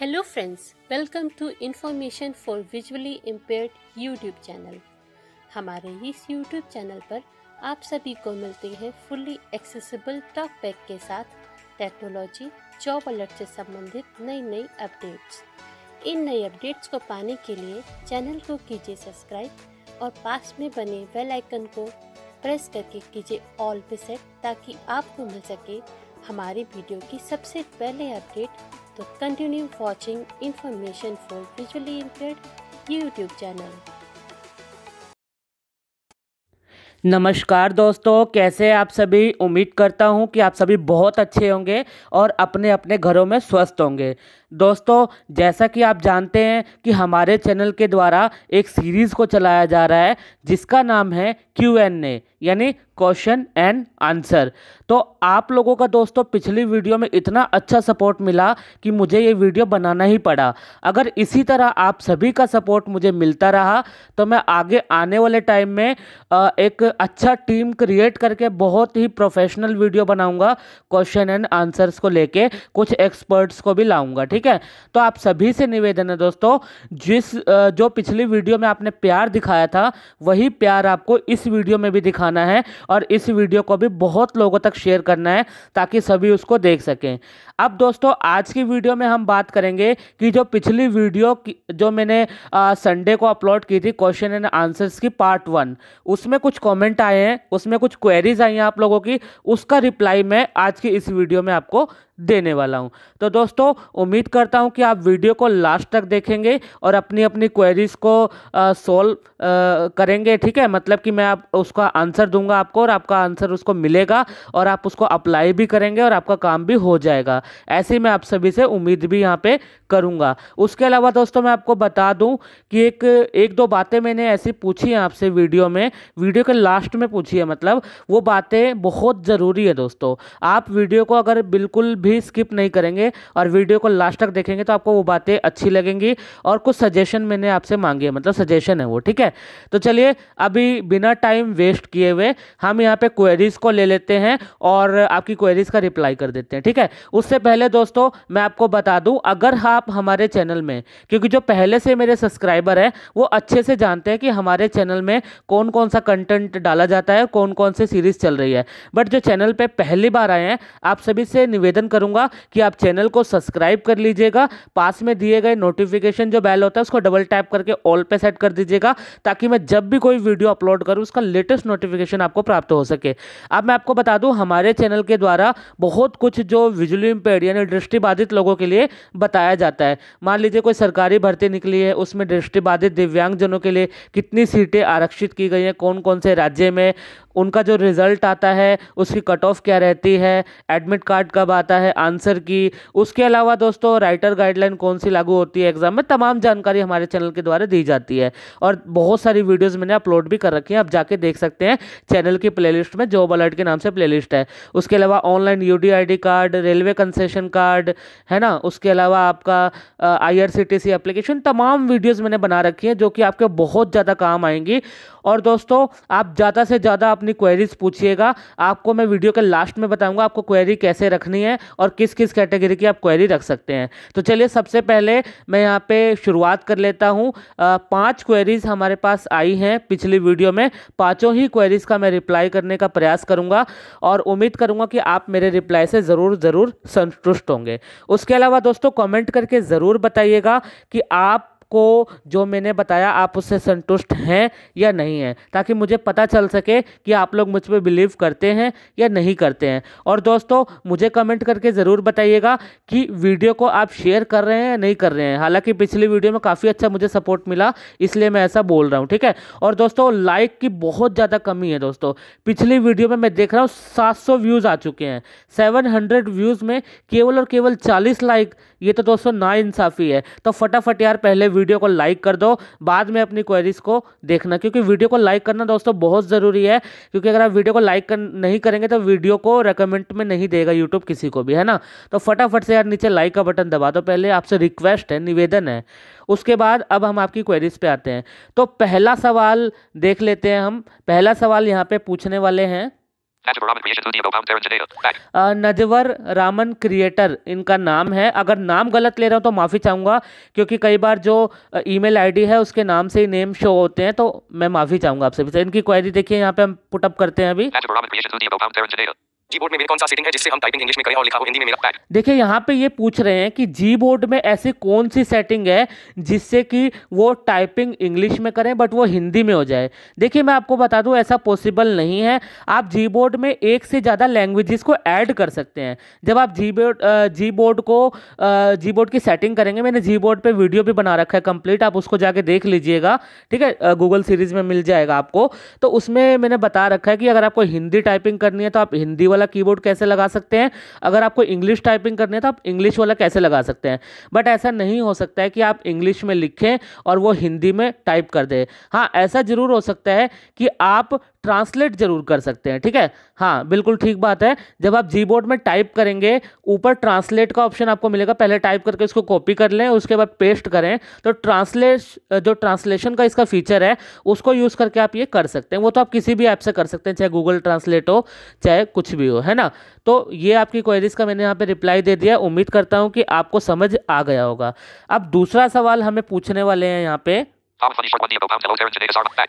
Hello friends welcome to information for visually impaired YouTube channel हमारे इस YouTube channel पर आप सभी को मिलती है फुल्ली एक्सेसिबल टॉक पैक के साथ टेक्नोलॉजी जॉब अलर्ट से संबंधित नई नई अपडेट्स इन नई अपडेट्स को पाने के लिए चैनल को कीजिए सब्सक्राइब और पास में बने बेल आइकन को प्रेस करके कीजिए ऑल पे सेट ताकि आपको मिल सके हमारी वीडियो की सबसे पहले अपडेट तो continue watching information for visually impaired YouTube channel. नमस्कार दोस्तों कैसे आप सभी उम्मीद करता हूं कि आप सभी बहुत अच्छे होंगे और अपने अपने घरों में स्वस्थ होंगे दोस्तों जैसा कि आप जानते हैं कि हमारे चैनल के द्वारा एक सीरीज़ को चलाया जा रहा है जिसका नाम है क्यू एन ए यानी क्वेश्चन एंड आंसर तो आप लोगों का दोस्तों पिछली वीडियो में इतना अच्छा सपोर्ट मिला कि मुझे ये वीडियो बनाना ही पड़ा अगर इसी तरह आप सभी का सपोर्ट मुझे मिलता रहा तो मैं आगे आने वाले टाइम में एक अच्छा टीम क्रिएट करके बहुत ही प्रोफेशनल वीडियो बनाऊंगा क्वेश्चन एंड आंसर्स को लेके कुछ एक्सपर्ट्स को भी लाऊंगा ठीक है तो आप सभी से निवेदन है दोस्तों जिस जो पिछली वीडियो में आपने प्यार दिखाया था वही प्यार आपको इस वीडियो में भी दिखाना है और इस वीडियो को भी बहुत लोगों तक शेयर करना है ताकि सभी उसको देख सकें अब दोस्तों आज की वीडियो में हम बात करेंगे कि जो पिछली वीडियो जो मैंने संडे को अपलोड की थी क्वेश्चन एंड आंसर्स की पार्ट वन उसमें कुछ कमेंट आए हैं उसमें कुछ क्वेरीज आई हैं आप लोगों की उसका रिप्लाई मैं आज की इस वीडियो में आपको देने वाला हूँ तो दोस्तों उम्मीद करता हूँ कि आप वीडियो को लास्ट तक देखेंगे और अपनी अपनी क्वेरीज को सॉल्व करेंगे ठीक है मतलब कि मैं आप उसका आंसर दूंगा आपको और आपका आंसर उसको मिलेगा और आप उसको अप्लाई भी करेंगे और आपका काम भी हो जाएगा ऐसे मैं आप सभी से उम्मीद भी यहाँ पर करूँगा उसके अलावा दोस्तों मैं आपको बता दूँ कि एक एक दो बातें मैंने ऐसी पूछी हैं आपसे वीडियो में वीडियो के लास्ट में पूछी है मतलब वो बातें बहुत ज़रूरी है दोस्तों आप वीडियो को अगर बिल्कुल भी भी स्किप नहीं करेंगे और वीडियो को लास्ट तक देखेंगे तो आपको वो बातें अच्छी लगेंगी और कुछ सजेशन मैंने आपसे मांगी है मतलब सजेशन है वो ठीक है तो चलिए अभी बिना टाइम वेस्ट किए हुए हम यहाँ पे क्वेरीज को ले लेते हैं और आपकी क्वेरीज का रिप्लाई कर देते हैं ठीक है उससे पहले दोस्तों मैं आपको बता दूं अगर आप हमारे चैनल में क्योंकि जो पहले से मेरे सब्सक्राइबर हैं वो अच्छे से जानते हैं कि हमारे चैनल में कौन कौन सा कंटेंट डाला जाता है कौन कौन सी सीरीज चल रही है बट जो चैनल पर पहली बार आए हैं आप सभी से निवेदन कर करूंगा कि आप चैनल को सब्सक्राइब कर लीजिएगा पास में दिए गए नोटिफिकेशन जो बेल होता है उसको डबल टैप करके ऑल पे सेट कर दीजिएगा ताकि मैं जब भी कोई वीडियो अपलोड करूँ उसका लेटेस्ट नोटिफिकेशन आपको प्राप्त हो सके अब मैं आपको बता दूँ हमारे चैनल के द्वारा बहुत कुछ जो विजुअली इम्पेयर यानी दृष्टिबाधित लोगों के लिए बताया जाता है मान लीजिए कोई सरकारी भर्ती निकली है उसमें दृष्टिबाधित दिव्यांगजनों के लिए कितनी सीटें आरक्षित की गई हैं कौन कौन से राज्य में उनका जो रिज़ल्ट आता है उसकी कट ऑफ क्या रहती है एडमिट कार्ड कब आता है आंसर की उसके अलावा दोस्तों राइटर गाइडलाइन कौन सी लागू होती है एग्ज़ाम में तमाम जानकारी हमारे चैनल के द्वारा दी जाती है और बहुत सारी वीडियोज़ मैंने अपलोड भी कर रखी हैं आप जाके देख सकते हैं चैनल की प्ले में जॉब अलर्ट के नाम से प्ले है उसके अलावा online U D card railway concession card है ना उसके अलावा आपका आई आर एप्लीकेशन तमाम वीडियोज़ मैंने बना रखी हैं जो कि आपके बहुत ज़्यादा काम आएंगी और दोस्तों आप ज़्यादा से ज़्यादा अपनी क्वेरीज पूछिएगा आपको मैं वीडियो के लास्ट में बताऊँगा आपको क्वेरी कैसे रखनी है और किस किस कैटेगरी की आप क्वेरी रख सकते हैं तो चलिए सबसे पहले मैं यहाँ पर शुरुआत कर लेता हूँ पाँच क्वेरीज हमारे पास आई हैं पिछली वीडियो में पाँचों ही क्वेरीज का मैं रिप्लाई करने का प्रयास करूँगा और उम्मीद करूँगा कि आप मेरे रिप्लाई से ज़रूर ज़रूर संतुष्ट होंगे उसके अलावा दोस्तों कमेंट करके ज़रूर बताइएगा कि आप आपको जो मैंने बताया आप उससे संतुष्ट हैं या नहीं हैं ताकि मुझे पता चल सके कि आप लोग मुझ पर बिलीव करते हैं या नहीं करते हैं और दोस्तों मुझे कमेंट करके ज़रूर बताइएगा कि वीडियो को आप शेयर कर रहे हैं या नहीं कर रहे हैं हालांकि पिछली वीडियो में काफ़ी अच्छा मुझे सपोर्ट मिला इसलिए मैं ऐसा बोल रहा हूँ ठीक है और दोस्तों लाइक की बहुत ज़्यादा कमी है दोस्तों पिछली वीडियो में मैं देख रहा हूँ सात व्यूज़ आ चुके हैं सेवन व्यूज़ में केवल और केवल चालीस लाइक ये तो दोस्तों ना इंसाफ़ी है तो फटाफट यार पहले वीडियो को लाइक कर दो बाद में अपनी क्वेरीज को देखना क्योंकि वीडियो को लाइक करना दोस्तों बहुत ज़रूरी है क्योंकि अगर आप वीडियो को लाइक कर, नहीं करेंगे तो वीडियो को रिकमेंड में नहीं देगा यूट्यूब किसी को भी है ना तो फटाफट से यार नीचे लाइक का बटन दबा दो पहले आपसे रिक्वेस्ट है निवेदन है उसके बाद अब हम आपकी क्वेरीज पे आते हैं तो पहला सवाल देख लेते हैं हम पहला सवाल यहाँ पे पूछने वाले हैं नदवर रामन क्रिएटर इनका नाम है अगर नाम गलत ले रहा हूँ तो माफ़ी चाहूँगा क्योंकि कई बार जो ईमेल आईडी है उसके नाम से ही नेम शो होते हैं तो मैं माफ़ी चाहूँगा आपसे भी तो इनकी क्वेरी देखिए यहाँ पे हम पुटअप करते हैं अभी जीबोर्ड में मेरे कौन सा सेटिंग है जिससे हम टाइपिंग इंग्लिश में करें और लिखा हो हिंदी में मेरा पैड देखिए यहाँ पे ये पूछ रहे हैं कि जी बोर्ड में ऐसी कौन सी सेटिंग है जिससे कि वो टाइपिंग इंग्लिश में करें बट वो हिंदी में हो जाए देखिए मैं आपको बता दूँ ऐसा पॉसिबल नहीं है आप जी बोर्ड में एक से ज़्यादा लैंग्वेजेस को ऐड कर सकते हैं जब आप जी बोर्ड जी बोर्ड को जी बोर्ड की सेटिंग करेंगे मैंने जी बोर्ड पर वीडियो भी बना रखा है कंप्लीट आप उसको जाके देख लीजिएगा ठीक है गूगल सीरीज़ में मिल जाएगा आपको तो उसमें मैंने बता रखा है कि अगर आपको हिंदी टाइपिंग करनी है तो आप हिंदी वाला वाला कीबोर्ड कैसे लगा सकते हैं अगर आपको इंग्लिश टाइपिंग करनी है तो आप इंग्लिश वाला कैसे लगा सकते हैं बट ऐसा नहीं हो सकता है कि आप इंग्लिश में लिखें और वो हिंदी में टाइप कर दें हाँ ऐसा ज़रूर हो सकता है कि आप ट्रांसलेट जरूर कर सकते हैं ठीक है हाँ बिल्कुल ठीक बात है जब आप जी बोर्ड में टाइप करेंगे ऊपर ट्रांसलेट का ऑप्शन आपको मिलेगा पहले टाइप करके इसको कॉपी कर लें उसके बाद पेस्ट करें तो ट्रांसलेट जो ट्रांसलेशन का इसका फीचर है उसको यूज़ करके आप ये कर सकते हैं वो तो आप किसी भी ऐप से कर सकते हैं चाहे गूगल ट्रांसलेट हो चाहे कुछ भी हो है ना तो ये आपकी क्वेरीज का मैंने यहाँ पर रिप्लाई दे दिया उम्मीद करता हूँ कि आपको समझ आ गया होगा अब दूसरा सवाल हमें पूछने वाले हैं यहाँ पर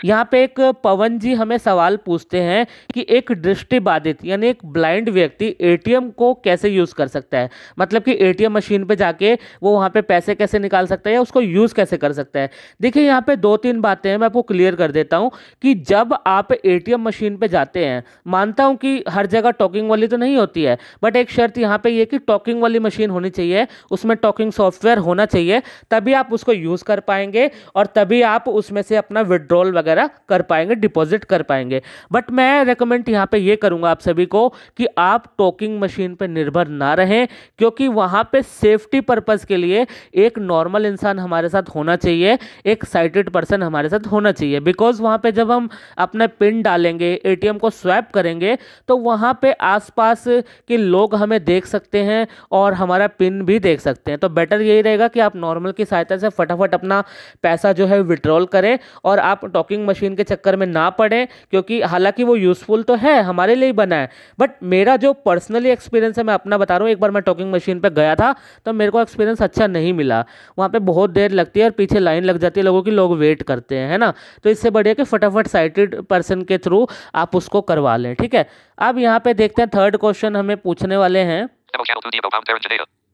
यहाँ पे एक पवन जी हमें सवाल पूछते हैं कि एक दृष्टिबाधित यानी एक ब्लाइंड व्यक्ति एटीएम को कैसे यूज़ कर सकता है मतलब कि एटीएम मशीन पे जाके वो वहाँ पे पैसे कैसे निकाल सकता है या उसको यूज़ कैसे कर सकता है देखिए यहाँ पे दो तीन बातें हैं मैं आपको क्लियर कर देता हूँ कि जब आप ए मशीन पर जाते हैं मानता हूँ कि हर जगह टॉकिंग वाली तो नहीं होती है बट एक शर्त यहाँ पे ये कि टॉकिंग वाली मशीन होनी चाहिए उसमें टॉकिंग सॉफ्टवेयर होना चाहिए तभी आप उसको यूज़ कर पाएंगे और तभी भी आप उसमें से अपना विड्रॉल वगैरह कर पाएंगे डिपॉजिट कर पाएंगे बट मैं रिकमेंड यहाँ पे ये करूँगा आप सभी को कि आप टोकिंग मशीन पर निर्भर ना रहें क्योंकि वहाँ पे सेफ्टी पर्पज़ के लिए एक नॉर्मल इंसान हमारे साथ होना चाहिए एक साइटेड पर्सन हमारे साथ होना चाहिए बिकॉज वहाँ पर जब हम अपना पिन डालेंगे ए को स्वैप करेंगे तो वहाँ पे आसपास के लोग हमें देख सकते हैं और हमारा पिन भी देख सकते हैं तो बेटर यही रहेगा कि आप नॉर्मल की सहायता से फटाफट अपना पैसा जो है विड्रॉल करें और आप टॉकिंग मशीन के चक्कर में ना पड़ें क्योंकि हालांकि वो यूज़फुल तो है हमारे लिए बना है बट मेरा जो पर्सनली एक्सपीरियंस है मैं अपना बता रहा हूँ एक बार मैं टॉकिंग मशीन पर गया था तो मेरे को एक्सपीरियंस अच्छा नहीं मिला वहाँ पर बहुत देर लगती है और पीछे लाइन लग जाती है लोगों की लोग वेट करते हैं है ना तो इससे बढ़िया कि फटाफट साइटेड पर्सन के थ्रू आप उसको करवा लें ठीक है अब यहाँ पे देखते हैं थर्ड क्वेश्चन हमें पूछने वाले हैं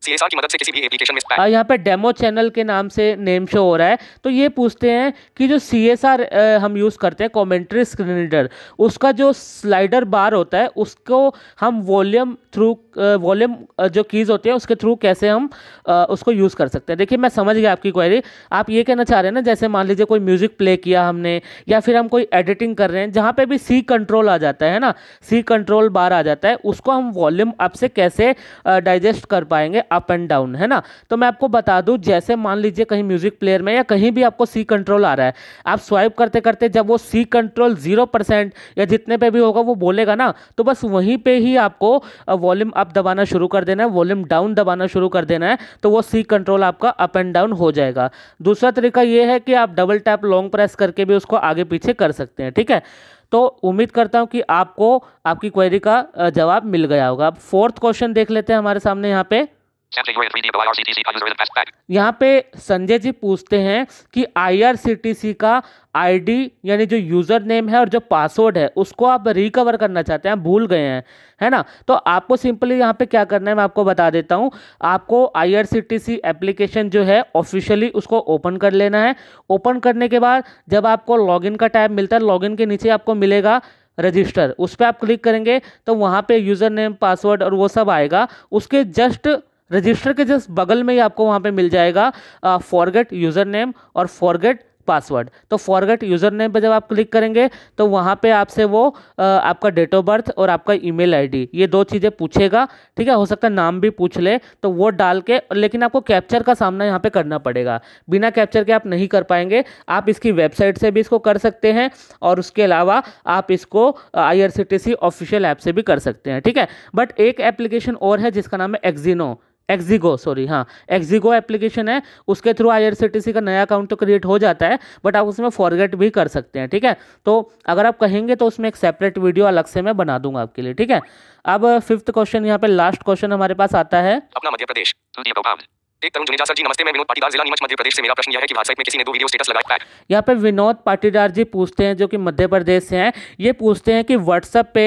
सीएसआर की मदद से किसी भी एप्लीकेशन में यहाँ पे डेमो चैनल के नाम से नेम शो हो रहा है तो ये पूछते हैं कि जो सीएसआर हम यूज़ करते हैं कॉमेंट्री स्क्रीन रीडर उसका जो स्लाइडर बार होता है उसको हम वॉल्यूम थ्रू वॉल्यूम जो कीज़ होती है उसके थ्रू कैसे हम उसको यूज़ कर सकते हैं देखिए मैं समझ गया आपकी क्वेरी आप ये कहना चाह रहे हैं ना जैसे मान लीजिए कोई म्यूज़िक प्ले किया हमने या फिर हम कोई एडिटिंग कर रहे हैं जहाँ पे भी सी कंट्रोल आ जाता है ना सी कंट्रोल बार आ जाता है उसको हम वॉल्यूम आपसे कैसे डाइजेस्ट कर पाएंगे अप एंड डाउन है ना तो मैं आपको बता दूं जैसे मान लीजिए कहीं म्यूजिक प्लेयर में या कहीं भी आपको सी कंट्रोल आ रहा है आप स्वाइप करते करते जब वो सी कंट्रोल जीरो परसेंट या जितने पे भी होगा वो बोलेगा ना तो बस वहीं पे ही आपको वॉल्यूम अप दबाना शुरू कर देना है वॉल्यूम डाउन दबाना शुरू कर देना है तो वो सी कंट्रोल आपका अप एंड डाउन हो जाएगा दूसरा तरीका ये है कि आप डबल टैप लॉन्ग प्रेस करके भी उसको आगे पीछे कर सकते हैं ठीक है तो उम्मीद करता हूं कि आपको आपकी क्वेरी का जवाब मिल गया होगा अब फोर्थ क्वेश्चन देख लेते हैं हमारे सामने यहाँ पे यहाँ पे संजय जी पूछते हैं कि आईआरसीटीसी का आईडी यानी जो यूज़र नेम है और जो पासवर्ड है उसको आप रिकवर करना चाहते हैं भूल गए हैं है ना तो आपको सिंपली यहाँ पे क्या करना है मैं आपको बता देता हूँ आपको आईआरसीटीसी एप्लीकेशन जो है ऑफिशियली उसको ओपन कर लेना है ओपन करने के बाद जब आपको इन का टाइप मिलता है इन के नीचे आपको मिलेगा रजिस्टर उस पर आप क्लिक करेंगे तो वहाँ पे यूज़र नेम पासवर्ड और वो सब आएगा उसके जस्ट रजिस्टर के जस्ट बगल में ही आपको वहाँ पे मिल जाएगा फॉरगेट यूज़र नेम और फॉरगेट पासवर्ड तो फॉरगेट यूज़र नेम पर जब आप क्लिक करेंगे तो वहाँ पे आपसे वो आ, आपका डेट ऑफ बर्थ और आपका ईमेल आईडी ये दो चीज़ें पूछेगा ठीक है हो सकता है नाम भी पूछ ले तो वो डाल के लेकिन आपको कैप्चर का सामना यहाँ पे करना पड़ेगा बिना कैप्चर के आप नहीं कर पाएंगे आप इसकी वेबसाइट से भी इसको कर सकते हैं और उसके अलावा आप इसको आई ऑफिशियल ऐप से भी कर सकते हैं ठीक है बट एक एप्लीकेशन और है जिसका नाम है एक्जिनो एक्जिगो सॉरी हाँ एक्जिगो एप्लीकेशन है उसके थ्रू आईआरसीटीसी का नया अकाउंट तो क्रिएट हो जाता है बट आप उसमें फॉरगेट भी कर सकते हैं ठीक है तो अगर आप कहेंगे तो उसमें एक सेपरेट वीडियो अलग से मैं बना दूंगा आपके लिए ठीक है अब फिफ्थ क्वेश्चन यहाँ पे लास्ट क्वेश्चन हमारे पास आता है अपना मध्य प्रदेश एक तरुण जुनेजा सर जी नमस्ते मैं विनोद पाटीदार जिला नीमच मध्य प्रदेश से मेरा प्रश्न यह है कि व्हाट्सएप में किसी ने दो वीडियो स्टेटस लगाया यहाँ पे विनोद पाटीदार जी पूछते हैं जो कि मध्य प्रदेश से हैं ये पूछते हैं कि व्हाट्सएप पे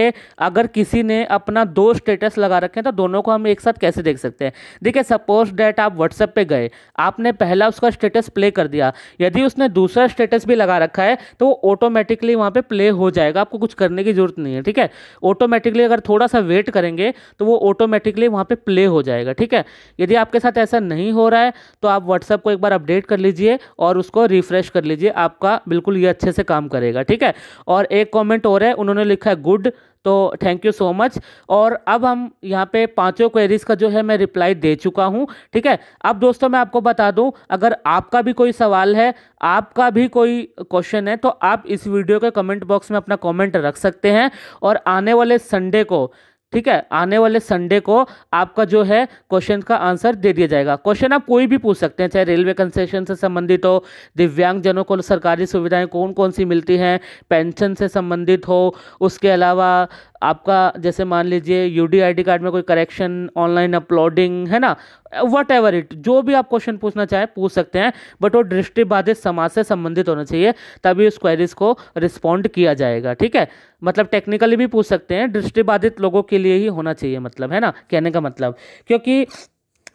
अगर किसी ने अपना दो स्टेटस लगा रखे हैं तो दोनों को हम एक साथ कैसे देख सकते हैं देखिए सपोज डैट आप व्हाट्सएप पे गए आपने पहला उसका स्टेटस प्ले कर दिया यदि उसने दूसरा स्टेटस भी लगा रखा है तो वो ऑटोमेटिकली वहाँ पर प्ले हो जाएगा आपको कुछ करने की जरूरत नहीं है ठीक है ऑटोमेटिकली अगर थोड़ा सा वेट करेंगे तो वो ऑटोमेटिकली वहाँ पर प्ले हो जाएगा ठीक है यदि आपके साथ ऐसा नहीं नहीं हो रहा है तो आप व्हाट्सएप को एक बार अपडेट कर लीजिए और उसको रिफ्रेश कर लीजिए आपका बिल्कुल ये अच्छे से काम करेगा ठीक है और एक कॉमेंट और है उन्होंने लिखा है गुड तो थैंक यू सो मच और अब हम यहाँ पे पांचों क्वेरीज का जो है मैं रिप्लाई दे चुका हूँ ठीक है अब दोस्तों मैं आपको बता दूँ अगर आपका भी कोई सवाल है आपका भी कोई क्वेश्चन है तो आप इस वीडियो के कमेंट बॉक्स में अपना कमेंट रख सकते हैं और आने वाले संडे को ठीक है आने वाले संडे को आपका जो है क्वेश्चन का आंसर दे दिया जाएगा क्वेश्चन आप कोई भी पूछ सकते हैं चाहे रेलवे कंसेशन से संबंधित हो दिव्यांगजनों को सरकारी सुविधाएं कौन कौन सी मिलती हैं पेंशन से संबंधित हो उसके अलावा आपका जैसे मान लीजिए यू कार्ड में कोई करेक्शन ऑनलाइन अपलोडिंग है ना वट एवर इट जो भी आप क्वेश्चन पूछना चाहें पूछ सकते हैं बट वो दृष्टि बाधित समाज से संबंधित होना चाहिए तभी उस क्वेरीज को रिस्पॉन्ड किया जाएगा ठीक है मतलब टेक्निकली भी पूछ सकते हैं दृष्टि बाधित लोगों के लिए ही होना चाहिए मतलब है ना कहने का मतलब क्योंकि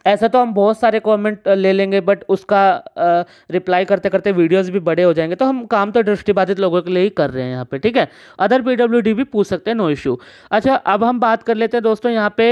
ऐसा तो हम बहुत सारे कमेंट ले लेंगे बट उसका रिप्लाई करते करते वीडियोस भी बड़े हो जाएंगे तो हम काम तो दृष्टिबाधित लोगों के लिए ही कर रहे हैं यहाँ पे ठीक है अदर पीडब्ल्यूडी भी पूछ सकते हैं नो इशू अच्छा अब हम बात कर लेते हैं दोस्तों यहाँ पे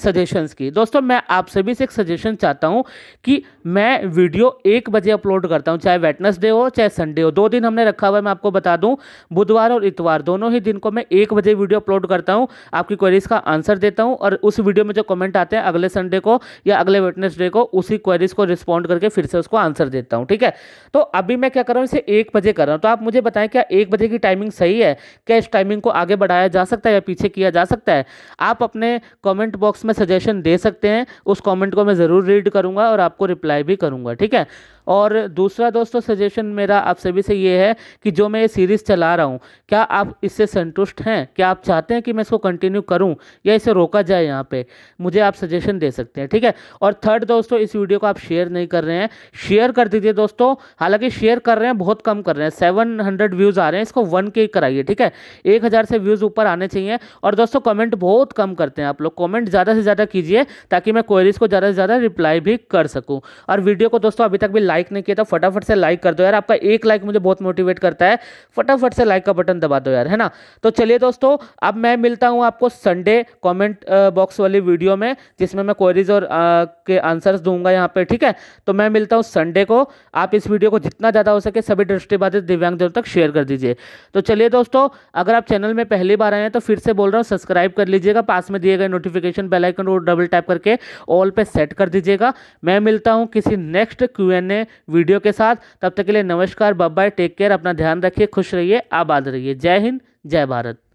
सजेशंस की दोस्तों मैं आप सभी से एक सजेशन चाहता हूँ कि मैं वीडियो एक बजे अपलोड करता हूँ चाहे वेटनसडे हो चाहे संडे हो दो दिन हमने रखा हुआ है मैं आपको बता दूँ बुधवार और इतवार दोनों ही दिन को मैं एक बजे वीडियो अपलोड करता हूँ आपकी क्वेरीज का आंसर देता हूँ और उस वीडियो में जो कॉमेंट आते हैं अगले संडे को या अगले वेटनेस डे को उसी क्वेरीज को रिस्पॉन्ड करके फिर से उसको आंसर देता हूँ ठीक है तो अभी मैं क्या कर रहा हूँ इसे एक बजे कर रहा हूँ तो आप मुझे बताएं क्या एक बजे की टाइमिंग सही है क्या इस टाइमिंग को आगे बढ़ाया जा सकता है या पीछे किया जा सकता है आप अपने कॉमेंट बॉक्स में सजेशन दे सकते हैं उस कॉमेंट को मैं ज़रूर रीड करूँगा और आपको रिप्लाई भी करूँगा ठीक है और दूसरा दोस्तों सजेशन मेरा आप सभी से ये है कि जो मैं ये सीरीज़ चला रहा हूँ क्या आप इससे संतुष्ट हैं क्या आप चाहते हैं कि मैं इसको कंटिन्यू करूँ या इसे रोका जाए यहाँ पे मुझे आप सजेशन दे सकते हैं ठीक है और थर्ड दोस्तों इस वीडियो को आप शेयर नहीं कर रहे हैं शेयर कर दीजिए दोस्तों हालांकि शेयर कर रहे हैं बहुत कम कर रहे हैं सेवन हंड्रेड व्यूज़ आ रहे हैं इसको वन के कराइए ठीक है एक हज़ार से व्यूज़ ऊपर आने चाहिए और दोस्तों कमेंट बहुत कम करते हैं आप लोग कॉमेंट ज़्यादा से ज़्यादा कीजिए ताकि मैं क्वेरीज़ को ज़्यादा से ज़्यादा रिप्लाई भी कर सकूँ और वीडियो को दोस्तों अभी तक भी लाइक नहीं किया था तो फटाफट से लाइक कर दो यार आपका एक लाइक मुझे बहुत मोटिवेट करता है फटाफट से लाइक का बटन दबा दो यार है ना तो चलिए दोस्तों अब मैं मिलता हूँ आपको संडे कॉमेंट बॉक्स वाली वीडियो में जिसमें मैं क्वेरीज और आ, के आंसर्स दूंगा यहाँ पर ठीक है तो मैं मिलता हूँ संडे को आप इस वीडियो को जितना ज़्यादा हो सके सभी दृष्टिबाधित दिव्यांगजनों तक शेयर कर दीजिए तो चलिए दोस्तों अगर आप चैनल में पहली बार आए हैं तो फिर से बोल रहा हूँ सब्सक्राइब कर लीजिएगा पास में दिए गए नोटिफिकेशन बेलाइकन को डबल टैप करके ऑल पे सेट कर दीजिएगा मैं मिलता हूँ किसी next Q N A video के साथ तब तक के लिए नमस्कार बाय टेक केयर अपना ध्यान रखिए खुश रहिए आबाद रहिए जय हिंद जय भारत